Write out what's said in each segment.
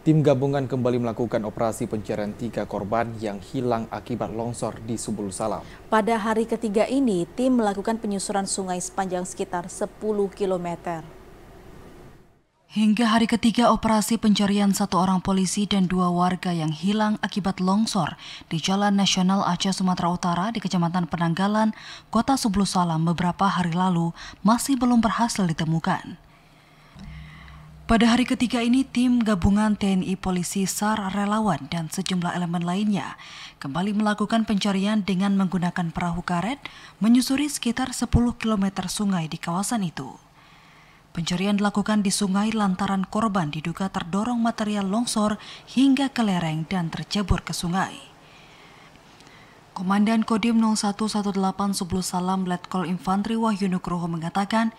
Tim gabungan kembali melakukan operasi pencarian tiga korban yang hilang akibat longsor di Subul Salam. Pada hari ketiga ini, tim melakukan penyusuran sungai sepanjang sekitar 10 km. Hingga hari ketiga operasi pencarian satu orang polisi dan dua warga yang hilang akibat longsor di Jalan Nasional Aceh Sumatera Utara di Kecamatan Penanggalan, Kota Subul Salam beberapa hari lalu masih belum berhasil ditemukan. Pada hari ketiga ini, tim gabungan TNI, polisi, SAR, relawan, dan sejumlah elemen lainnya kembali melakukan pencarian dengan menggunakan perahu karet menyusuri sekitar 10 km sungai di kawasan itu. Pencarian dilakukan di sungai lantaran korban diduga terdorong material longsor hingga ke lereng dan tercebur ke sungai. Komandan Kodim 0118 Sublu Salam Letkol Infantri Wahyu Nugroho mengatakan,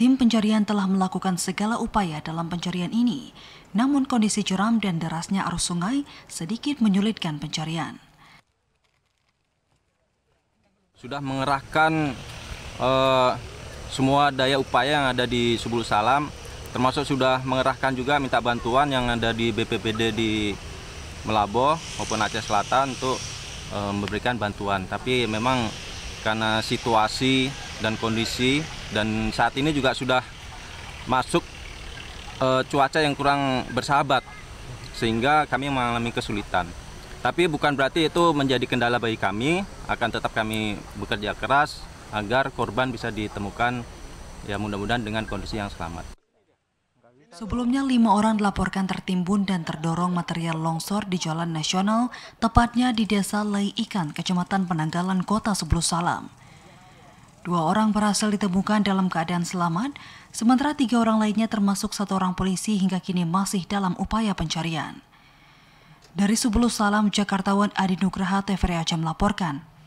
Tim pencarian telah melakukan segala upaya dalam pencarian ini, namun kondisi curam dan derasnya arus sungai sedikit menyulitkan pencarian. Sudah mengerahkan eh, semua daya upaya yang ada di Subul Salam, termasuk sudah mengerahkan juga minta bantuan yang ada di BPPD di Melabo maupun Aceh Selatan untuk eh, memberikan bantuan. Tapi memang karena situasi dan kondisi dan saat ini juga sudah masuk e, cuaca yang kurang bersahabat sehingga kami mengalami kesulitan. Tapi bukan berarti itu menjadi kendala bagi kami, akan tetap kami bekerja keras agar korban bisa ditemukan ya mudah-mudahan dengan kondisi yang selamat. Sebelumnya lima orang dilaporkan tertimbun dan terdorong material longsor di Jalan Nasional, tepatnya di Desa Lai Ikan, Kecamatan Penanggalan Kota Sebelus Salam. Dua orang berhasil ditemukan dalam keadaan selamat, sementara tiga orang lainnya termasuk satu orang polisi hingga kini masih dalam upaya pencarian. Dari Subulus Salam, Jakartawan Adi Nugraha, TVRI Aceh melaporkan.